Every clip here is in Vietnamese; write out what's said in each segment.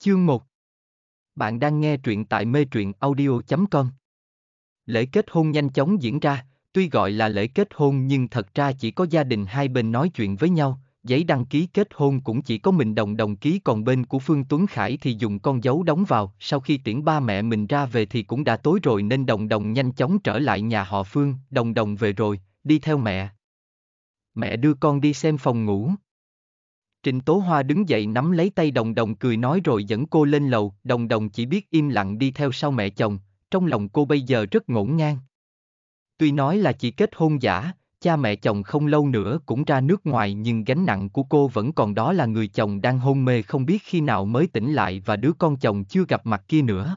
Chương 1 Bạn đang nghe truyện tại mê truyện audio.com Lễ kết hôn nhanh chóng diễn ra, tuy gọi là lễ kết hôn nhưng thật ra chỉ có gia đình hai bên nói chuyện với nhau, giấy đăng ký kết hôn cũng chỉ có mình đồng đồng ký còn bên của Phương Tuấn Khải thì dùng con dấu đóng vào, sau khi tiễn ba mẹ mình ra về thì cũng đã tối rồi nên đồng đồng nhanh chóng trở lại nhà họ Phương, đồng đồng về rồi, đi theo mẹ. Mẹ đưa con đi xem phòng ngủ. Trịnh Tố Hoa đứng dậy nắm lấy tay Đồng Đồng cười nói rồi dẫn cô lên lầu, Đồng Đồng chỉ biết im lặng đi theo sau mẹ chồng, trong lòng cô bây giờ rất ngổn ngang. Tuy nói là chỉ kết hôn giả, cha mẹ chồng không lâu nữa cũng ra nước ngoài nhưng gánh nặng của cô vẫn còn đó là người chồng đang hôn mê không biết khi nào mới tỉnh lại và đứa con chồng chưa gặp mặt kia nữa.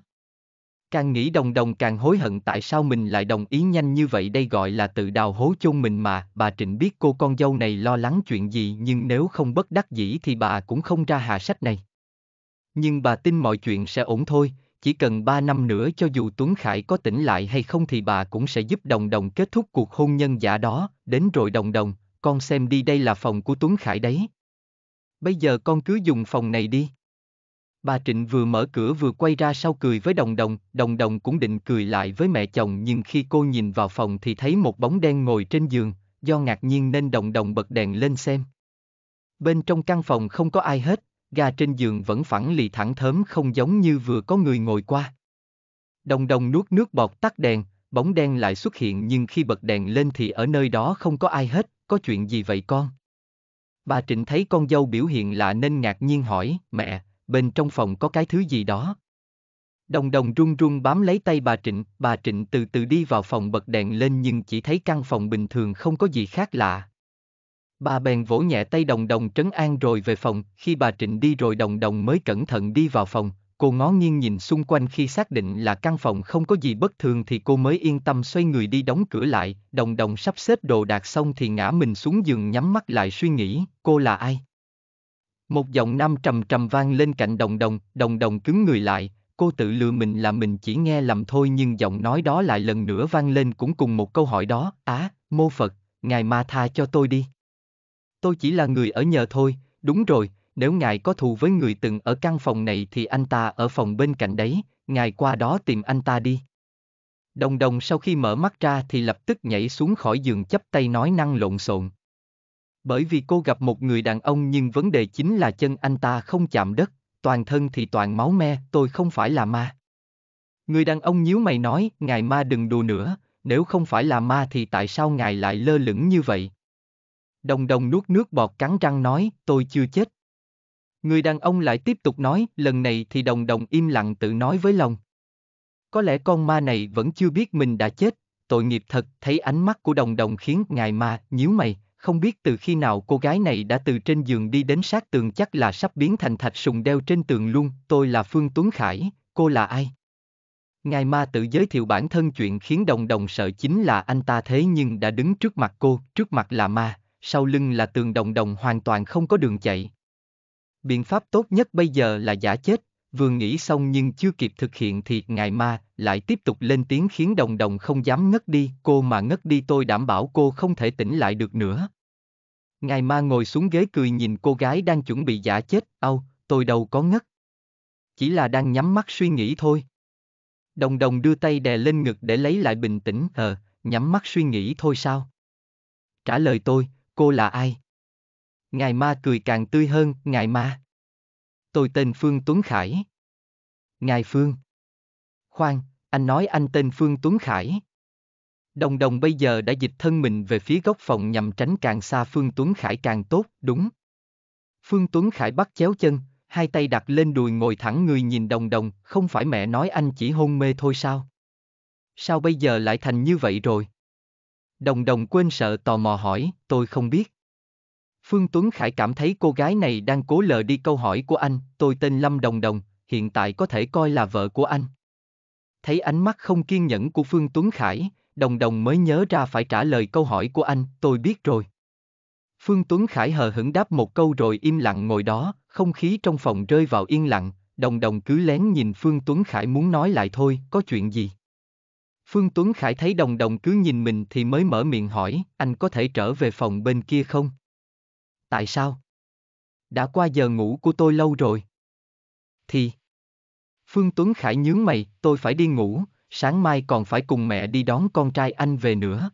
Càng nghĩ đồng đồng càng hối hận tại sao mình lại đồng ý nhanh như vậy đây gọi là tự đào hố chôn mình mà, bà Trịnh biết cô con dâu này lo lắng chuyện gì nhưng nếu không bất đắc dĩ thì bà cũng không ra hạ sách này. Nhưng bà tin mọi chuyện sẽ ổn thôi, chỉ cần 3 năm nữa cho dù Tuấn Khải có tỉnh lại hay không thì bà cũng sẽ giúp đồng đồng kết thúc cuộc hôn nhân giả đó, đến rồi đồng đồng, con xem đi đây là phòng của Tuấn Khải đấy. Bây giờ con cứ dùng phòng này đi. Bà Trịnh vừa mở cửa vừa quay ra sau cười với Đồng Đồng, Đồng Đồng cũng định cười lại với mẹ chồng nhưng khi cô nhìn vào phòng thì thấy một bóng đen ngồi trên giường, do ngạc nhiên nên Đồng Đồng bật đèn lên xem. Bên trong căn phòng không có ai hết, gà trên giường vẫn phẳng lì thẳng thớm không giống như vừa có người ngồi qua. Đồng Đồng nuốt nước bọt tắt đèn, bóng đen lại xuất hiện nhưng khi bật đèn lên thì ở nơi đó không có ai hết, có chuyện gì vậy con? Bà Trịnh thấy con dâu biểu hiện lạ nên ngạc nhiên hỏi, mẹ, bên trong phòng có cái thứ gì đó. Đồng đồng run run bám lấy tay bà Trịnh, bà Trịnh từ từ đi vào phòng bật đèn lên nhưng chỉ thấy căn phòng bình thường không có gì khác lạ. Bà bèn vỗ nhẹ tay đồng đồng trấn an rồi về phòng, khi bà Trịnh đi rồi đồng đồng mới cẩn thận đi vào phòng, cô ngó nghiêng nhìn xung quanh khi xác định là căn phòng không có gì bất thường thì cô mới yên tâm xoay người đi đóng cửa lại, đồng đồng sắp xếp đồ đạc xong thì ngã mình xuống giường nhắm mắt lại suy nghĩ, cô là ai? Một giọng nam trầm trầm vang lên cạnh đồng đồng, đồng đồng cứng người lại, cô tự lừa mình là mình chỉ nghe lầm thôi nhưng giọng nói đó lại lần nữa vang lên cũng cùng một câu hỏi đó, á, mô Phật, ngài ma tha cho tôi đi. Tôi chỉ là người ở nhờ thôi, đúng rồi, nếu ngài có thù với người từng ở căn phòng này thì anh ta ở phòng bên cạnh đấy, ngài qua đó tìm anh ta đi. Đồng đồng sau khi mở mắt ra thì lập tức nhảy xuống khỏi giường chấp tay nói năng lộn xộn. Bởi vì cô gặp một người đàn ông nhưng vấn đề chính là chân anh ta không chạm đất, toàn thân thì toàn máu me, tôi không phải là ma. Người đàn ông nhíu mày nói, ngài ma đừng đùa nữa, nếu không phải là ma thì tại sao ngài lại lơ lửng như vậy? Đồng đồng nuốt nước bọt cắn răng nói, tôi chưa chết. Người đàn ông lại tiếp tục nói, lần này thì đồng đồng im lặng tự nói với lòng. Có lẽ con ma này vẫn chưa biết mình đã chết, tội nghiệp thật, thấy ánh mắt của đồng đồng khiến ngài ma, nhíu mày, không biết từ khi nào cô gái này đã từ trên giường đi đến sát tường chắc là sắp biến thành thạch sùng đeo trên tường luôn. Tôi là Phương Tuấn Khải, cô là ai? Ngài ma tự giới thiệu bản thân chuyện khiến đồng đồng sợ chính là anh ta thế nhưng đã đứng trước mặt cô, trước mặt là ma, sau lưng là tường đồng đồng hoàn toàn không có đường chạy. Biện pháp tốt nhất bây giờ là giả chết, vừa nghĩ xong nhưng chưa kịp thực hiện thì ngài ma lại tiếp tục lên tiếng khiến đồng đồng không dám ngất đi, cô mà ngất đi tôi đảm bảo cô không thể tỉnh lại được nữa. Ngài ma ngồi xuống ghế cười nhìn cô gái đang chuẩn bị giả chết, âu, tôi đâu có ngất. Chỉ là đang nhắm mắt suy nghĩ thôi. Đồng đồng đưa tay đè lên ngực để lấy lại bình tĩnh, ờ, nhắm mắt suy nghĩ thôi sao? Trả lời tôi, cô là ai? Ngài ma cười càng tươi hơn, ngài ma tôi tên Phương Tuấn Khải. Ngài Phương. Khoan, anh nói anh tên Phương Tuấn Khải. Đồng đồng bây giờ đã dịch thân mình về phía góc phòng nhằm tránh càng xa Phương Tuấn Khải càng tốt, đúng. Phương Tuấn Khải bắt chéo chân, hai tay đặt lên đùi ngồi thẳng người nhìn đồng đồng, không phải mẹ nói anh chỉ hôn mê thôi sao? Sao bây giờ lại thành như vậy rồi? Đồng đồng quên sợ tò mò hỏi, tôi không biết. Phương Tuấn Khải cảm thấy cô gái này đang cố lờ đi câu hỏi của anh, tôi tên Lâm Đồng Đồng, hiện tại có thể coi là vợ của anh. Thấy ánh mắt không kiên nhẫn của Phương Tuấn Khải, Đồng Đồng mới nhớ ra phải trả lời câu hỏi của anh, tôi biết rồi. Phương Tuấn Khải hờ hững đáp một câu rồi im lặng ngồi đó, không khí trong phòng rơi vào yên lặng, Đồng Đồng cứ lén nhìn Phương Tuấn Khải muốn nói lại thôi, có chuyện gì? Phương Tuấn Khải thấy Đồng Đồng cứ nhìn mình thì mới mở miệng hỏi, anh có thể trở về phòng bên kia không? tại sao? Đã qua giờ ngủ của tôi lâu rồi. Thì... Phương Tuấn Khải nhướng mày, tôi phải đi ngủ, sáng mai còn phải cùng mẹ đi đón con trai anh về nữa.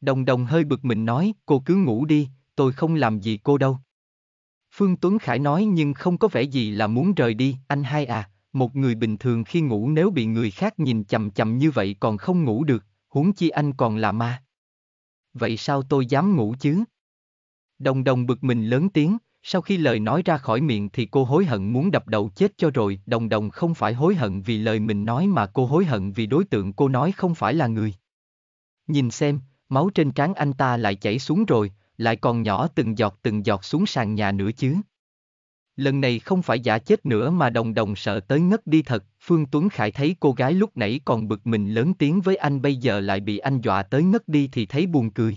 Đồng đồng hơi bực mình nói, cô cứ ngủ đi, tôi không làm gì cô đâu. Phương Tuấn Khải nói nhưng không có vẻ gì là muốn rời đi, anh hai à, một người bình thường khi ngủ nếu bị người khác nhìn chầm chầm như vậy còn không ngủ được, huống chi anh còn là ma. Vậy sao tôi dám ngủ chứ? Đồng đồng bực mình lớn tiếng, sau khi lời nói ra khỏi miệng thì cô hối hận muốn đập đầu chết cho rồi. Đồng đồng không phải hối hận vì lời mình nói mà cô hối hận vì đối tượng cô nói không phải là người. Nhìn xem, máu trên trán anh ta lại chảy xuống rồi, lại còn nhỏ từng giọt từng giọt xuống sàn nhà nữa chứ. Lần này không phải giả chết nữa mà đồng đồng sợ tới ngất đi thật, Phương Tuấn Khải thấy cô gái lúc nãy còn bực mình lớn tiếng với anh bây giờ lại bị anh dọa tới ngất đi thì thấy buồn cười.